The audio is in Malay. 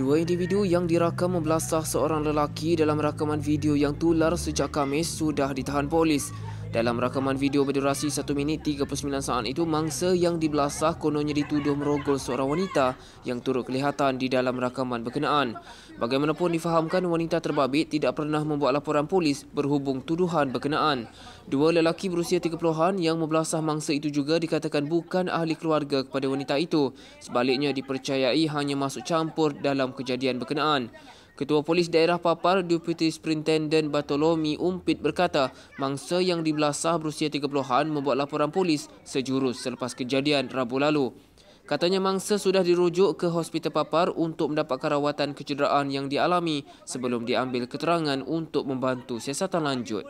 Dua individu yang dirakam membelasah seorang lelaki dalam rakaman video yang tular sejak Khamis sudah ditahan polis. Dalam rakaman video berdurasi 1 minit 39 saat itu, mangsa yang dibelasah kononnya dituduh merogol seorang wanita yang turut kelihatan di dalam rakaman berkenaan. Bagaimanapun difahamkan, wanita terbabit tidak pernah membuat laporan polis berhubung tuduhan berkenaan. Dua lelaki berusia 30-an yang membelasah mangsa itu juga dikatakan bukan ahli keluarga kepada wanita itu. Sebaliknya, dipercayai hanya masuk campur dalam kejadian berkenaan. Ketua Polis Daerah Papar Deputy Superintendent Batolomi Umpit berkata mangsa yang dibelasah berusia 30-an membuat laporan polis sejurus selepas kejadian Rabu lalu. Katanya mangsa sudah dirujuk ke Hospital Papar untuk mendapat rawatan kecederaan yang dialami sebelum diambil keterangan untuk membantu siasatan lanjut.